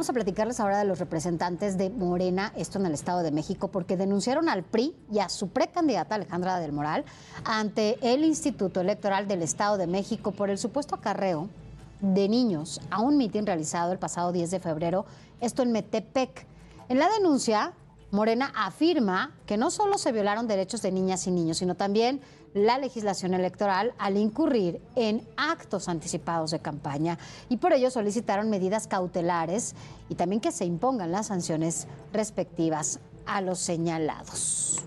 Vamos a platicarles ahora de los representantes de Morena, esto en el Estado de México, porque denunciaron al PRI y a su precandidata Alejandra del Moral ante el Instituto Electoral del Estado de México por el supuesto acarreo de niños a un mitin realizado el pasado 10 de febrero, esto en Metepec. En la denuncia Morena afirma que no solo se violaron derechos de niñas y niños, sino también la legislación electoral al incurrir en actos anticipados de campaña y por ello solicitaron medidas cautelares y también que se impongan las sanciones respectivas a los señalados.